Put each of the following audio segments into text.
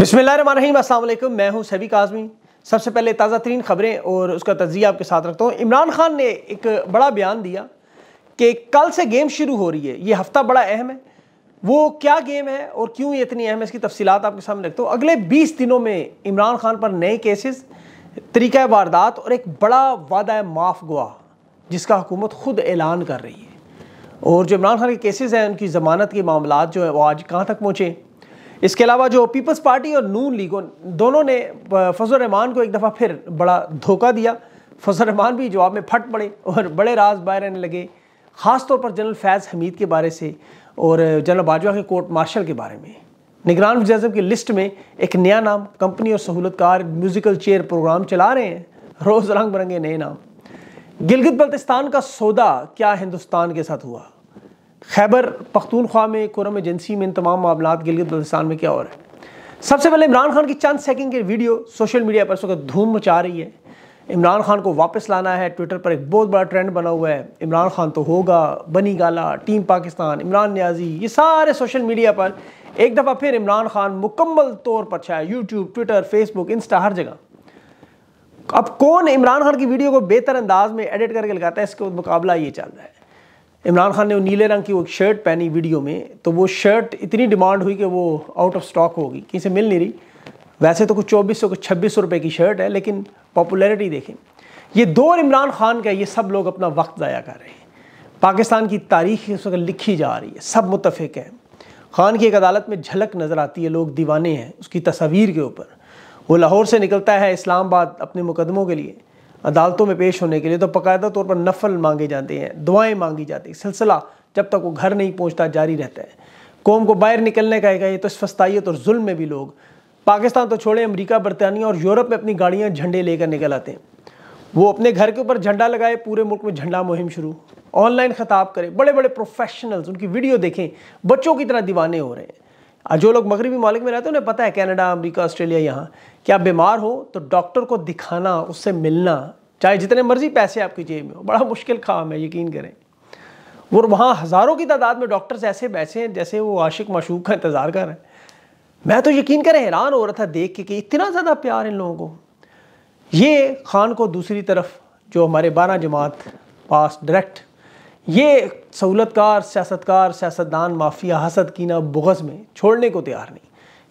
अस्सलाम वालेकुम मैं हूं सभी काजमी सबसे पहले ताज़ा तरीन खबरें और उसका तजिया आपके साथ रखता हूँ इमरान खान ने एक बड़ा बयान दिया कि कल से गेम शुरू हो रही है ये हफ्ता बड़ा अहम है वो क्या गेम है और क्यों ये इतनी अहम है इसकी तफसीत आपके सामने रखता हूँ अगले बीस दिनों में इमरान खान पर नए केसेस तरीक़ वारदात और एक बड़ा वादा माफ गुआ जिसका हुकूमत खुद ऐलान कर रही है और जो इमरान खान के केसेज़ हैं उनकी ज़मानत के मामला जो है वो आज कहाँ तक पहुँचे इसके अलावा जो पीपल्स पार्टी और नून लीगों दोनों ने फजल रहमान को एक दफ़ा फिर बड़ा धोखा दिया फजल रहमान भी जवाब में फट पड़े और बड़े राज बाहर रहने लगे ख़ास तौर पर जनरल फैज़ हमीद के बारे से और जनरल बाजवा के कोर्ट मार्शल के बारे में निगरान वजम की लिस्ट में एक नया नाम कंपनी और सहूलतकार म्यूज़िकल चेयर प्रोग्राम चला रहे हैं रोज़ रंग बिरंगे नए नाम गिलगित बल्तिस्तान का सौदा क्या हिंदुस्तान के साथ हुआ खैबर पख्तूनख्वा में कुरम एजेंसी में इन तमाम मामला गिलगित बल्तिस्तान में क्या हो रहा है सबसे पहले इमरान खान की चंद सेकंड की वीडियो सोशल मीडिया पर वक्त धूम मचा रही है इमरान खान को वापस लाना है ट्विटर पर एक बहुत बड़ा ट्रेंड बना हुआ है इमरान खान तो होगा बनी गाला टीम पाकिस्तान इमरान न्याजी ये सारे सोशल मीडिया पर एक दफ़ा फिर इमरान खान मुकम्मल तौर पर छाया यूट्यूब ट्विटर फेसबुक इंस्टा हर जगह अब कौन इमरान खान की वीडियो को बेहतर अंदाज में एडिट करके लगाता है इसके मुकाबला ये चल रहा है इमरान खान ने नीले रंग की वो शर्ट पहनी वीडियो में तो वो शर्ट इतनी डिमांड हुई कि वो आउट ऑफ स्टॉक होगी कहीं से मिल नहीं रही वैसे तो कुछ चौबीस सौ कुछ छब्बीस सौ रुपये की शर्ट है लेकिन पॉपुलैरिटी देखें ये दौर इमरान खान का ये सब लोग अपना वक्त ज़ाया कर रहे हैं पाकिस्तान की तारीख इस वक्त लिखी जा रही है सब मुतफिक है खान की एक अदालत में झलक नज़र आती है लोग दीवाने हैं उसकी तस्वीर के ऊपर वो लाहौर से निकलता है इस्लामाबाद अपने मुकदमों के लिए अदालतों में पेश होने के लिए तो बाकायदा तौर पर नफल मांगे जाते हैं दुआएं मांगी जाती हैं सिलसिला जब तक वो घर नहीं पहुँचता जारी रहता है कौम को बाहर निकलने का है तो फस्ताइत और जुल्म में भी लोग पाकिस्तान तो छोड़े अमरीका बरतानिया और यूरोप में अपनी गाड़ियाँ झंडे लेकर निकल आते हैं वो अपने घर के ऊपर झंडा लगाए पूरे मुल्क में झंडा मुहिम शुरू ऑनलाइन खताब करें बड़े बड़े प्रोफेशनल्स उनकी वीडियो देखें बच्चों की तरह दीवाने हो रहे हैं जो लोग मगरबी मालिक में रहते हैं उन्हें पता है कनाडा अमेरिका ऑस्ट्रेलिया यहाँ कि आप बीमार हो तो डॉक्टर को दिखाना उससे मिलना चाहे जितने मर्जी पैसे आपकी जेब में हो बड़ा मुश्किल काम है यकीन करें वो वहाँ हज़ारों की तादाद में डॉक्टर्स ऐसे बैठे हैं जैसे वो आशिक मशूक का इंतज़ार कर रहे हैं मैं तो यकीन करें हैरान हो रहा था देख के कि इतना ज़्यादा प्यार इन लोगों को ये खान को दूसरी तरफ जो हमारे बारह जमात पास डायरेक्ट ये सहूलतकार सियासतकार सियासतदान माफिया हसद कीना बुगस में छोड़ने को तैयार नहीं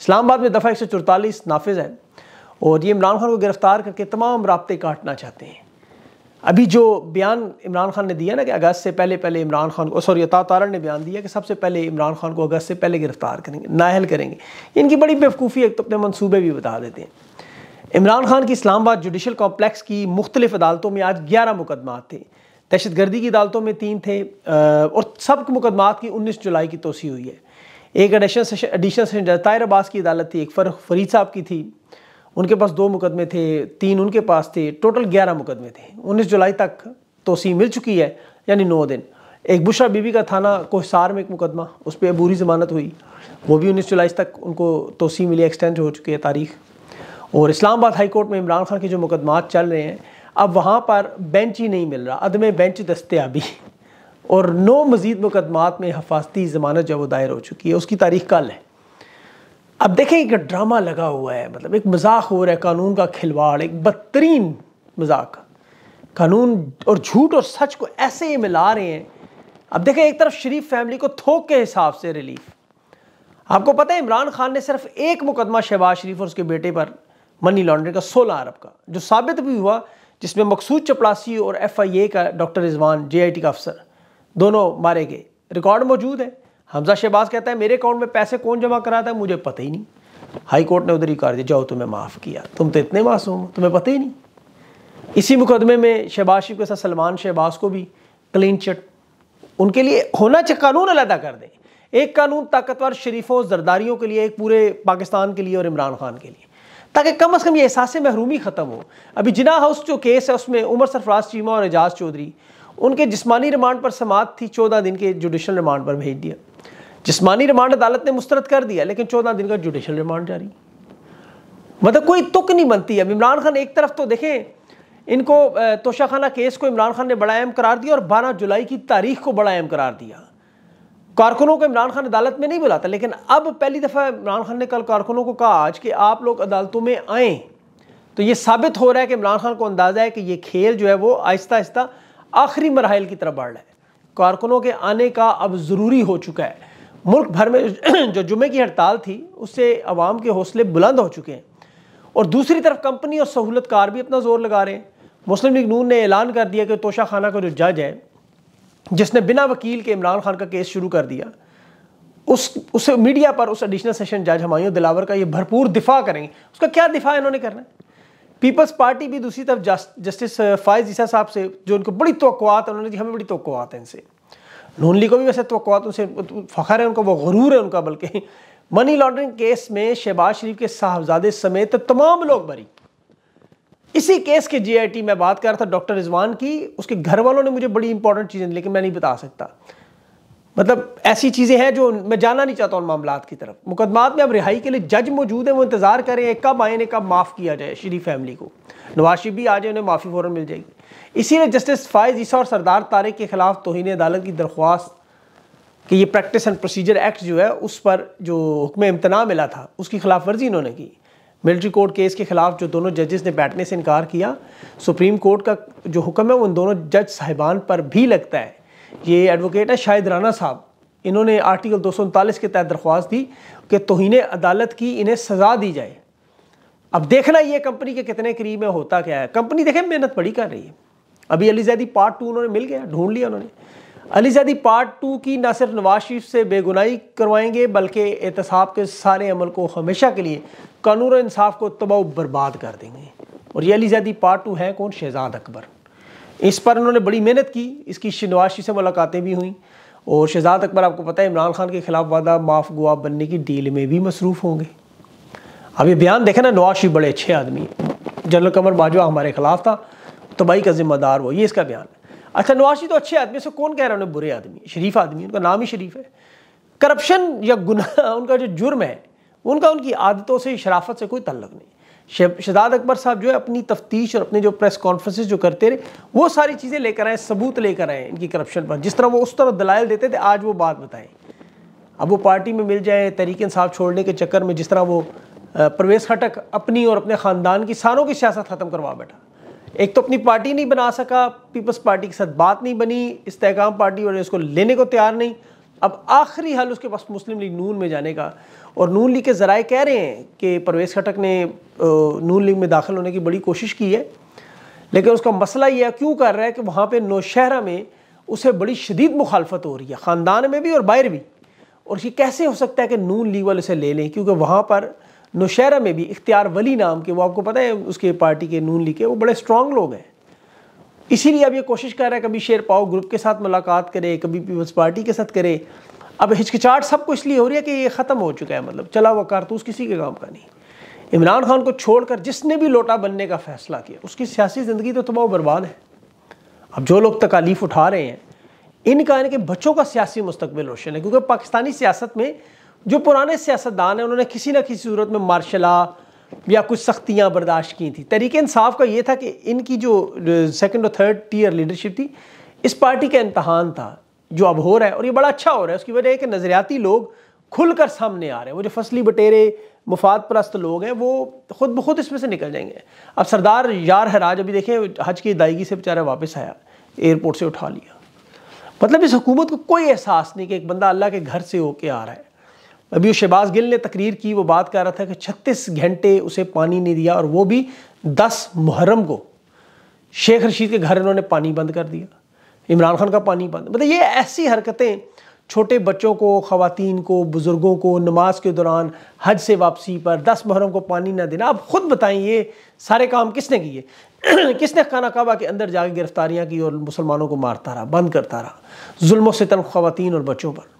इस्लामाबाद में दफ़ा एक सौ चौतालीस नाफिज है और ये इमरान खान को गिरफ़्तार करके तमाम रबते काटना चाहते हैं अभी जो बयान इमरान खान ने दिया ना कि अगस्त से पहले पहले इमरान खान को सॉरी अता ने बयान दिया कि सबसे पहले इमरान खान को अगस्त से पहले गिरफ़्तार करेंगे नाहल करेंगे इनकी बड़ी बेवकूफ़ी है तो अपने मनसूबे भी बता देते हैं इमरान खान की इस्लामाबाद जुडिशल कॉम्प्लेक्स की मुख्तलिफ अदालतों में आज ग्यारह मुकदमा थे दहशत गर्दी की अदालतों में तीन थे और सब मुकदमात की उन्नीस जुलाई की तोसी हुई है एक एडिशनल एडिशनल सेशन जज ताहिर अब्बास की अदालत थी एक फरख फरीद साहब की थी उनके पास दो मुकदमे थे तीन उनके पास थे टोटल ग्यारह मुकदमे थे उन्नीस जुलाई तक तोसी मिल चुकी है यानी नौ दिन एक बुशरा बीबी का थाना कोहसार में एक मुकदमा उस पर अबूरी ज़मानत हुई वो भी उन्नीस जुलाई तक उनको तोसी मिली एक्सटेंड हो चुकी है तारीख और इस्लामाबाद हाई कोर्ट में इमरान खान के जो मुकदमात चल रहे हैं अब वहाँ पर बेंच ही नहीं मिल रहा अदम बेंच दस्तियाबी और नौ मज़ीद मुकदमात में हफाजती ज़मानत जब वो दायर हो चुकी है उसकी तारीख कल है अब देखें एक ड्रामा लगा हुआ है मतलब एक मजाक हो रहा है कानून का खिलवाड़ एक बदतरीन मजाक कानून और झूठ और सच को ऐसे ही मिला रहे हैं अब देखें एक तरफ शरीफ फैमिली को थोक के हिसाब से रिलीफ आपको पता है इमरान खान ने सिर्फ एक मुकदमा शहबाज शरीफ और उसके बेटे पर मनी लॉन्ड्रिंग का सोलह अरब का जो साबित भी हुआ जिसमें मकसूद चपड़ासी और एफआईए का डॉक्टर रिजवान जेआईटी का अफसर दोनों मारे गए रिकॉर्ड मौजूद है हमजा शहबाज कहता है मेरे अकाउंट में पैसे कौन जमा करा था मुझे पता ही नहीं हाई कोर्ट ने उधर ही कर दिया जाओ तुम्हें माफ़ किया तुम तो इतने मासूम हो तुम्हें पता ही नहीं इसी मुकदमे में शहबाज शिफ के साथ सलमान शहबाज को भी क्लीन चिट उनके लिए होना चाहिए कानून अलहदा कर दें एक कानून ताकतवर शरीफों जरदारियों के लिए एक पूरे पाकिस्तान के लिए और इमरान खान के लिए ताकि कम अज़ कम ये एहसास महरूमी ख़त्म हो अभी जिना हाउस जो केस है उसमें उमर सरफराज चीमा और एजाज चौधरी उनके जिसमानी रिमांड पर समात थी चौदह दिन के जुडिशल रिमांड पर भेज दिया जिसमानी रिमांड अदालत ने मुस्तरद कर दिया लेकिन चौदह दिन का जुडिशल रिमांड जारी मतलब कोई तुक नहीं बनती अब इमरान खान एक तरफ तो देखें इनको तोशाखाना केस को इमरान खान ने बड़ा अहम करार दिया और बारह जुलाई की तारीख को बड़ा अहम करार दिया कारकुनों को इमरान खान अदालत में नहीं बुलाता लेकिन अब पहली दफ़ा इमरान खान ने कल कारकुनों को कहा आज कि आप लोग अदालतों में आएँ तो ये साबित हो रहा है कि इमरान खान को अंदाज़ा है कि ये खेल जो है वो आहिस्ता आहिस्ता आखिरी मरहल की तरफ बढ़ रहा है कारकुनों के आने का अब ज़रूरी हो चुका है मुल्क भर में जो जुमे की हड़ताल थी उससे आवाम के हौसले बुलंद हो चुके हैं और दूसरी तरफ कंपनी और सहूलत कार भी अपना जोर लगा रहे हैं मुस्लिम लीग नून ने ऐलान कर दिया कि तोशा खाना का जो जज है जिसने बिना वकील के इमरान खान का केस शुरू कर दिया उस उस मीडिया पर उस एडिशनल सेशन जज हमायूं दिलावर का ये भरपूर दिफा करेंगे उसका क्या दिफा इन्होंने करना है पीपल्स पार्टी भी दूसरी तरफ जस्टिस फायज ईसा साहब से जो उनको बड़ी है उन्होंने दी हमें बड़ी तोक़ात है इनसे नून लीग को भी वैसे तोकवात उनसे फ़खर है उनका वो गरूर है उनका बल्कि मनी लॉन्ड्रिंग केस में शहबाज शरीफ के साहबजादे समेत तमाम लोग बरी इसी केस के जीआईटी में बात कर रहा था डॉक्टर रिजवान की उसके घर वालों ने मुझे बड़ी इंपॉर्टेंट चीज़ें लेकिन मैं नहीं बता सकता मतलब ऐसी चीज़ें हैं जो मैं जाना नहीं चाहता उन मामला की तरफ मुकदमात में अब रिहाई के लिए जज मौजूद है वो इंतज़ार कर रहे हैं कब आए ने कब माफ़ किया जाए शरीफ फैमिली को नवाज शरीफ भी आ जाए उन्हें माफ़ी फ़ौरन मिल जाएगी इसीलिए जस्टिस फायज ईसा और सरदार तारिक के खिलाफ तोहन अदालत की दरख्वास्त कि ये प्रैक्टिस एंड प्रोसीजर एक्ट जो है उस पर जो हुक्म इम्तना मिला था उसकी खिलाफ वर्जी इन्होंने की मिलिट्री कोर्ट केस के खिलाफ जो दोनों जजेस ने बैठने से इनकार किया सुप्रीम कोर्ट का जो हुक्म है वो उन दोनों जज साहिबान पर भी लगता है ये एडवोकेट है शाहिद राना साहब इन्होंने आर्टिकल दो के तहत दरख्वास्त दी कि तोहन अदालत की इन्हें सज़ा दी जाए अब देखना ये कंपनी के कितने करीब में होता क्या है कंपनी देखें मेहनत बड़ी कर रही है अभी अली जैदी पार्ट टू उन्होंने मिल गया ढूंढ लिया उन्होंने अली अलीजादी पार्ट टू की ना सिर्फ नवाज शरीफ से बेगुनाही करवाएंगे बल्कि एहतसाब के सारे अमल को हमेशा के लिए कानून और इंसाफ को तबाह बर्बाद कर देंगे और ये अली जदी पार्ट टू है कौन शहजाद अकबर इस पर उन्होंने बड़ी मेहनत की इसकी नवाज शरीफ से मुलाकातें भी हुई और शहजाद अकबर आपको पता है इमरान खान के खिलाफ वादा माफ गुआ बनने की डील में भी मसरूफ़ होंगे अब ये बयान देखें ना नवाज शरीफ बड़े अच्छे आदमी हैं जनरल कमर बाजवा हमारे खिलाफ था तबाही का जिम्मेदार वो ये इसका बयान अच्छा नवाशी तो अच्छे आदमी से कौन कह रहा है उन्हें बुरे आदमी शरीफ आदमी उनका नाम ही शरीफ है करप्शन या गुना उनका जो जुर्म है उनका उनकी आदतों से शराफत से कोई तल्लक नहीं शहजाद अकबर साहब जो है अपनी तफ्तीश और अपने जो प्रेस कॉन्फ्रेंसेज जो करते रहे वो सारी चीज़ें लेकर आए सबूत लेकर आए इनकी करप्शन पर जिस तरह वो उस तरह दलाइल देते थे आज वो बात बताएं अब वो पार्टी में मिल जाए तरीकन साहब छोड़ने के चक्कर में जिस तरह वो प्रवेश खटक अपनी और अपने ख़ानदान की सारों की सियासत ख़त्म करवा बैठा एक तो अपनी पार्टी नहीं बना सका पीपल्स पार्टी के साथ बात नहीं बनी इस्तेकाम पार्टी और इसको लेने को तैयार नहीं अब आखिरी हल उसके पास मुस्लिम लीग नून में जाने का और नून लीग के ज़राए कह रहे हैं कि परवेज़ खटक ने नून लीग में दाखिल होने की बड़ी कोशिश की है लेकिन उसका मसला यह क्यों कर रहा है कि वहाँ पर नौशहरा में उसे बड़ी शदीद मुखालफत हो रही है ख़ानदान में भी और बाहर भी और ये कैसे हो सकता है कि नून लीग वाले उसे ले लें क्योंकि वहाँ पर नौशहरा में भी इख्तियार वली नाम के वो आपको पता है उसके पार्टी के नून लिखे वो बड़े स्ट्रांग लोग हैं इसीलिए अब ये कोशिश कर रहा है कभी शेर पाओ ग्रुप के साथ मुलाकात करे कभी पीपल्स पार्टी के साथ करे अब हिचकिचाहट सबको इसलिए हो रही है कि ये ख़त्म हो चुका है मतलब चला हुआ कारतूस किसी के काम का नहीं इमरान खान को छोड़कर जिसने भी लोटा बनने का फैसला किया उसकी सियासी ज़िंदगी तो तबाह बर्बाद है अब जो लोग तकालीफ उठा रहे हैं इनका इनके बच्चों का सियासी मुस्तबिल रोशन है क्योंकि पाकिस्तानी सियासत में जो पुराने सियासतदान हैं उन्होंने किसी ना किसी सूरत में मार्शला या कुछ सख्तियाँ बर्दाश्त की थी तरीके इंसाफ का ये था कि इनकी जो सेकेंड और थर्ड टीयर लीडरशिप थी इस पार्टी का इम्तहान था जो अब हो रहा है और ये बड़ा अच्छा हो रहा है उसकी वजह है कि नज़रियाती लोग खुल कर सामने आ रहे हैं वो जो फसली बटेरे मुफाद परस्त लोग हैं वो खुद ब खुद इसमें से निकल जाएंगे अब सरदार यार हराज अभी देखें हज की अदायगी से बेचारा वापस आया एयरपोर्ट से उठा लिया मतलब इस हुकूमत को कोई एहसास नहीं कि एक बंदा अल्लाह के घर से होके आ रहा है अभी शहबाज गिल ने तकरीर की वो बात कर रहा था कि छत्तीस घंटे उसे पानी नहीं दिया और वो भी दस मुहर्रम को शेख रशीद के घर इन्होंने पानी बंद कर दिया इमरान खान का पानी बंद मतलब ये ऐसी हरकतें छोटे बच्चों को ख़वान को बुज़ुर्गों को नमाज के दौरान हज से वापसी पर दस मुहर्रम को पानी ना देना आप ख़ुद बताएं ये सारे काम किसने किए किसने खाना काबा के अंदर जाके गिरफ्तारियाँ की और मुसलमानों को मारता रहा बंद करता रहा जुल्म सितम ख़वान और बच्चों पर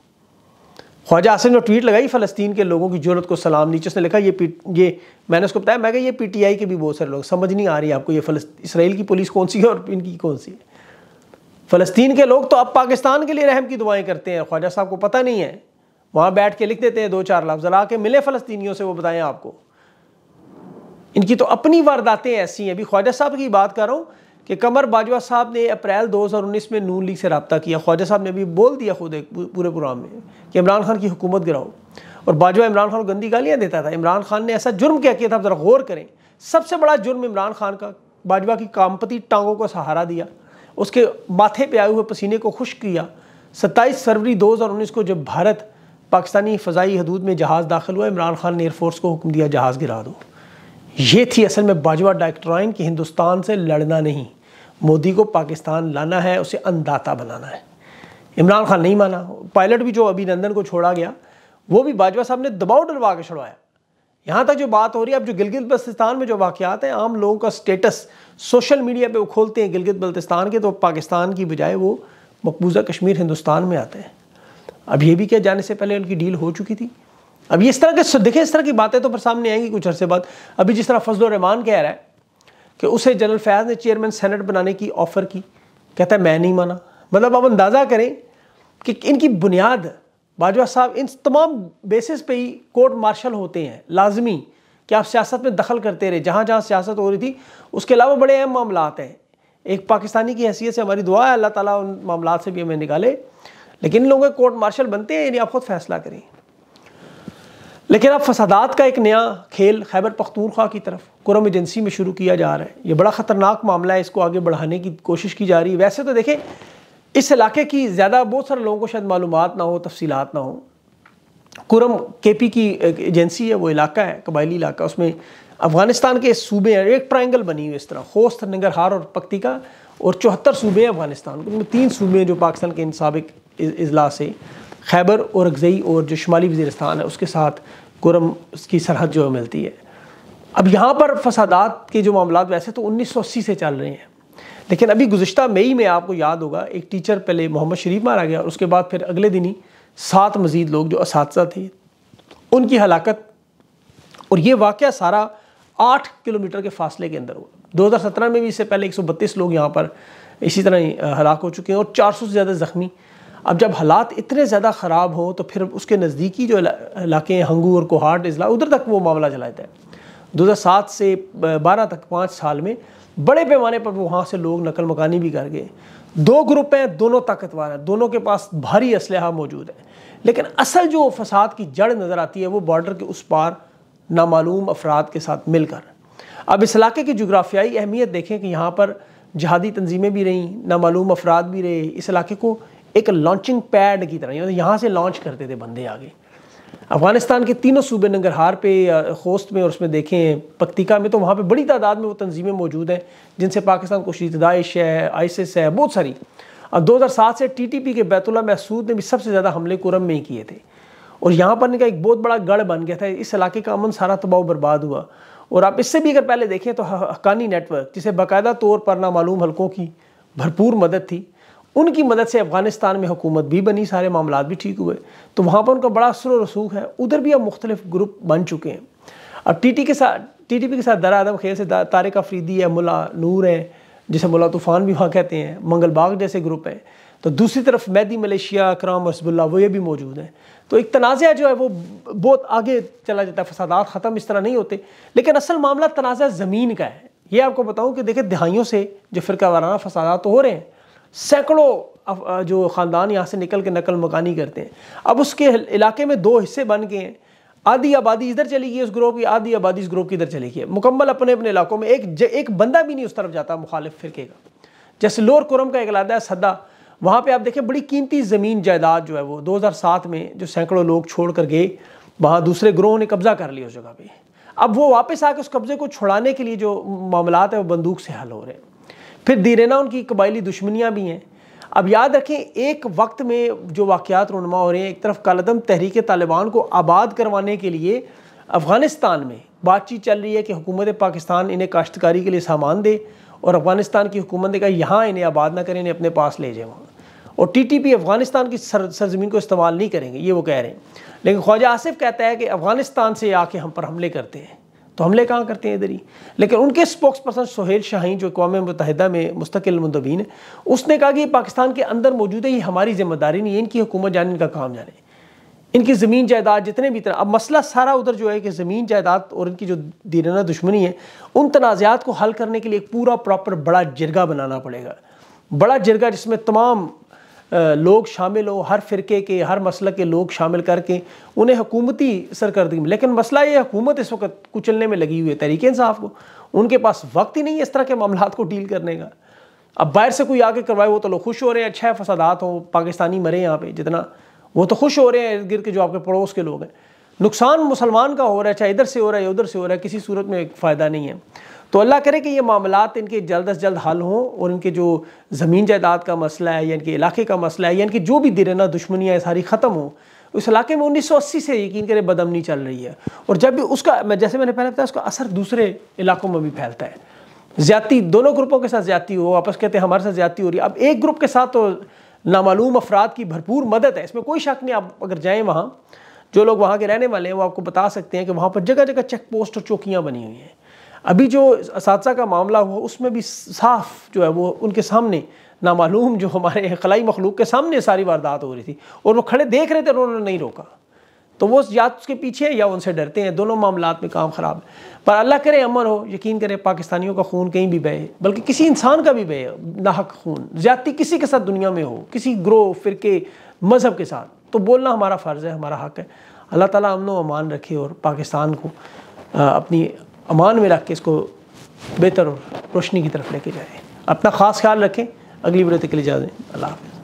ख्वाजा आसिम ने ट्वीट लगाई फ़लस्तीन के लोगों की जरूरत को सलाम नीचे उसने लिखा ये पी ये मैंने उसको बताया मैं कहा ये पीटीआई के भी बहुत सारे लोग समझ नहीं आ रही आपको ये इसराइल की पुलिस कौन सी है और इनकी कौन सी है फ़लस्तीन के लोग तो अब पाकिस्तान के लिए रहम की दुआएं करते हैं ख्वाजा साहब को पता नहीं है वहाँ बैठ के लिख देते हैं दो चार लाख जला के मिले फ़लस्तियों से वो बताएं आपको इनकी तो अपनी वारदातें ऐसी हैं अभी ख्वाजा साहब की बात कर रहा हूँ कि कमर बाजवा साहब ने अप्रैल 2019 में नून लीग से रबता किया ख्वाजा साहब ने भी बोल दिया खुद एक पूरे प्रोग्राम में कि इमरान खान की हुकूमत गिराओ और बाजवा इमरान खान को गंदी गालियाँ देता था इमरान खान ने ऐसा जुर्म क्या किया था आप ज़रा गौर करें सबसे बड़ा जुर्म इमरान खान का बाजवा की कामपति टांगों का सहारा दिया उसके माथे पर आए हुए पसीने को खुश किया सत्ताईस फरवरी उन्नीस को जब भारत पाकिस्तानी फ़जाई हदूद में जहाज़ दाखिल हुआ इमरान खान ने एयरफोर्स को हुक्म दिया जहाज़ गिरा दो ये थी असल में बाजवा डायक्ट्राइन की हिंदुस्तान से लड़ना नहीं मोदी को पाकिस्तान लाना है उसे अनदाता बनाना है इमरान खान नहीं माना पायलट भी जो अभिनंदन को छोड़ा गया वो भी बाजवा साहब ने दबाव डलवा के छुड़वाया यहाँ तक जो बात हो रही है अब जो गिलगित बल्तिस्तान में जो वाक़ात हैं आम लोगों का स्टेटस सोशल मीडिया पे वो खोलते हैं गिलगित बल्तिस्तान के तो पाकिस्तान की बजाय वो मकबूजा कश्मीर हिंदुस्तान में आते हैं अब ये भी क्या जाने से पहले उनकी डील हो चुकी थी अब ये इस तरह के देखें इस तरह की बातें तो पर सामने आएंगी कुछ अरसे बाद अभी जिस तरह फजल रहमान कह रहा है कि उसे जनरल फैज़ ने चेयरमैन सेनेट बनाने की ऑफ़र की कहता है मैं नहीं माना मतलब आप अंदाज़ा करें कि इनकी बुनियाद बाजवा साहब इन तमाम बेसिस पे ही कोर्ट मार्शल होते हैं लाजमी कि आप सियासत में दखल करते रहे जहाँ जहाँ सियासत हो रही थी उसके अलावा बड़े अहम मामला हैं एक पाकिस्तानी की हैसियत से हमारी दुआ है अल्लाह ताला उन मामला से भी हमें निकाले लेकिन लोगों के कोर्ट मार्शल बनते हैं यानी आप खुद फैसला करें लेकिन अब फसादात का एक नया खेल खैबर पख्तूनख्वा की तरफ कुरम एजेंसी में शुरू किया जा रहा है ये बड़ा ख़तरनाक मामला है इसको आगे बढ़ाने की कोशिश की जा रही है वैसे तो देखें इस इलाके की ज़्यादा बहुत सारे लोगों को शायद मालूम ना हो तफसीत ना हो कुरम के पी की एजेंसी है वो इलाका है कबायली इलाका उसमें अफ़गानिस्तान के सूबे हैं एक ट्राइंगल बनी हुई इस तरह खोस्त हार और पक्ती का और चौहत्तर सूबे हैं अफ़गानिस्तान के उनमें तीन सूबे हैं जो पाकिस्तान के इन सबक अजला से खैबर और अगजई और जो शुमाली वजीरस्तान है उसके साथ कुरम की सरहद जो है मिलती है अब यहाँ पर फसादात के जो मामला वैसे तो उन्नीस से चल रहे हैं लेकिन अभी गुज्त मई में आपको याद होगा एक टीचर पहले मोहम्मद शरीफ मारा गया और उसके बाद फिर अगले दिन ही सात मज़ीद लोग जो इस थे उनकी हलाकत और ये वाक़ सारा आठ किलोमीटर के फासले के अंदर हुआ दो हज़ार सत्रह में भी इससे पहले एक सौ बत्तीस लोग यहाँ पर इसी तरह हलाक हो चुके हैं और चार सौ से ज़्यादा ज़ख्मी अब जब हालात इतने ज़्यादा ख़राब हो तो फिर उसके नज़दीकी जो इलाके हैं हंगू और कोहाट इजला उधर तक वो मामला चला जाता है सात से बारह तक पाँच साल में बड़े पैमाने पर वहाँ से लोग नकल मकानी भी कर गए दो ग्रुप हैं दोनों ताकतवर हैं दोनों के पास भारी इसलहा मौजूद है लेकिन असल जो फसाद की जड़ नज़र आती है वो बॉर्डर के उस पार नामालूम अफराद के साथ मिलकर अब इस इलाके की जोग्राफियाई अहमियत देखें कि यहाँ पर जहादी तंजीमें भी रहीं नामालूम अफराद भी रहे इस इलाके को एक लॉन्चिंग पैड की तरह यहाँ से लॉन्च करते थे बंदे आगे अफगानिस्तान के तीनों सूबे नंगरहार पे होस्त में और उसमें देखें पक्तिका में तो वहाँ पे बड़ी तादाद में वो तंजीमें मौजूद हैं जिनसे पाकिस्तान को दाइश है आइसिस है बहुत सारी अब 2007 से टीटीपी के बैतुल्ला महसूद ने भी सबसे ज़्यादा हमले कुरम में ही किए थे और यहाँ पर इनका एक बहुत बड़ा गढ़ बन गया था इस इलाके का अमन सारा तबाह बर्बाद हुआ और आप इससे भी अगर पहले देखें तो हकानी नेटवर्क जिसे बाकायदा तौर पर नामालूम हल्कों की भरपूर मदद थी उनकी मदद से अफ़गानिस्तान में हुकूमत भी बनी सारे मामला भी ठीक हुए तो वहाँ पर उनका बड़ा असर रसूख है उधर भी अब मुख्तलिफ ग्रुप बन चुके हैं अब टी टी के साथ टी टी पी के साथ दर आदम खेल से तारिक अफरीदी है मुला नूर हैं जिसे मुला तूफ़ान भी वहाँ कहते हैं मंगल बाग जैसे ग्रुप हैं तो दूसरी तरफ मैदी मलेशिया कराम हसबुल्ला वो ये भी मौजूद हैं तो एक तनाज़ा जो है वो बहुत आगे चला जाता है फसादात ख़त्म इस तरह नहीं होते लेकिन असल मामला तनाज़ा ज़मीन का है ये आपको बताऊँ कि देखिए दहाइयों से जो फ़िरका वाराना फसादात तो हो रहे हैं सैकड़ों जो ख़ानदान यहाँ से निकल के नकल मकानी करते हैं अब उसके इलाके में दो हिस्से बन गए हैं आधी आबादी इधर चली गई उस ग्रोह की आधी आबादी इस ग्रोह की इधर चली गई है मुकम्मल अपने अपने इलाकों में एक ज, एक बंदा भी नहीं उस तरफ जाता मुखालिफ फिरके का जैसे लोअर कुरम का एक अलादा है सदा वहाँ पर आप देखें बड़ी कीमती ज़मीन जायदाद जो है वो सात में जो सैकड़ों लोग छोड़ कर गए वहाँ दूसरे ग्रोहों ने कब्ज़ा कर लिया उस जगह पर अब वो वापस आकर उस कब्ज़े को छुड़ाने के लिए जो मामला है वो बंदूक से हल हो रहे हैं फिर दीरेना उनकी कबायली दुश्मनियाँ भी हैं अब याद रखें एक वक्त में जो वाक़ात रनमा हो रहे हैं एक तरफ कलदम तहरीक तालिबान को आबाद करवाने के लिए अफ़गानिस्तान में बातचीत चल रही है कि हुकूमत पाकिस्तान इन्हें काश्तकारी के लिए सामान दे और अफ़गानिस्तान की हुकूमत ने कहा यहाँ इन्हें आबाद ना करें इन्हें अपने पास ले जाए वहाँ और टी टी पी अफ़गानिस्तान की सर सरजमीन को इस्तेमाल नहीं करेंगे ये वो कह रहे हैं लेकिन ख्वाजा आसिफ कहता है कि अफ़गानिस्तान से आके हम पर हमले करते हैं तो हमले कहाँ करते हैं इधर ही लेकिन उनके स्पोक्स पर्सन सोहेल शाहीन जो अवा मुतहदा में मुस्तकिल मुंतबीन है उसने कहा कि पाकिस्तान के अंदर मौजूद है ये हमारी जिम्मेदारी नहीं है इनकी हुकूमत जाने इनका काम जाने इनकी ज़मीन जायदाद जितने भी तरह अब मसला सारा उधर जो है कि ज़मीन जायदाद और इनकी जो दीराना दुश्मनी है उन तनाज़ात को हल करने के लिए एक पूरा प्रॉपर बड़ा जरगा बनाना पड़ेगा बड़ा जरगा जिसमें तमाम लोग शामिल हो हर फ़िरके के हर मसल के लोग शामिल करके उन्हें हकूमती सरकर्दगी में लेकिन मसला ये हुकूमत इस वक्त कुचलने में लगी हुई है तरीके इंसाफ को उनके पास वक्त ही नहीं है इस तरह के मामला को डील करने का अब बाहर से कोई आके करवाए वो तो लोग खुश हो रहे हैं अच्छा है फसादात हो पाकिस्तानी मरे यहाँ पर जितना वो तो खुश हो रहे हैं इर्द गिर्द के जो आपके पड़ोस के लोग हैं नुकसान मुसलमान का हो रहा है चाहे इधर से हो रहा है या उधर से हो रहा है किसी सूरत में फ़ायदा नहीं है तो अल्लाह करे कि ये मामला इनके जल्द अज जल्द हल हों और इनके जो ज़मीन जायदाद का मसला है या इनके इलाके का मसला है या इनकी जो भी दिरना दुश्मनियाँ सारी ख़त्म हों उस इलाके में 1980 से यकीन करें बदमनी चल रही है और जब भी उसका मैं जैसे मैंने पहले बताया उसका असर दूसरे इलाकों में भी फैलता है ज्यादा दोनों ग्रुपों के साथ ज्यादा हो आपस कहते हैं हमारे साथ ज्यादा हो रही है अब एक ग्रुप के साथ तो नामालूम अफराद की भरपूर मदद है इसमें कोई शक नहीं आप अगर जाएँ वहाँ जो लोग वहाँ के रहने वाले हैं वो आपको बता सकते हैं कि वहाँ पर जगह जगह चेक पोस्ट और चौकियाँ बनी हुई हैं अभी जो इस का मामला हुआ उसमें भी साफ जो है वो उनके सामने नामालूम जो हमारे खलाई मखलूक के सामने सारी वारदात हो रही थी और वो खड़े देख रहे थे और उन्होंने नहीं रोका तो वो या उसके पीछे या उनसे डरते हैं दोनों मामला में काम ख़राब है पर अल्लाह करे अमर हो यकीन करें पाकिस्तानियों का खून कहीं भी बहे बल्कि किसी इंसान का भी बहे नाहक खून ज़्यादती किसी के साथ दुनिया में हो किसी ग्रोह फ़िरके मज़हब के साथ तो बोलना हमारा फ़र्ज़ है हमारा हक है अल्लाह ताली अमन अमान रखे और पाकिस्तान को अपनी अमान में रख के इसको बेहतर और रोशनी की तरफ लेके जाए अपना ख़ास ख्याल रखें अगली बुरे तक के लिए जा दें अल्लाह हाफ़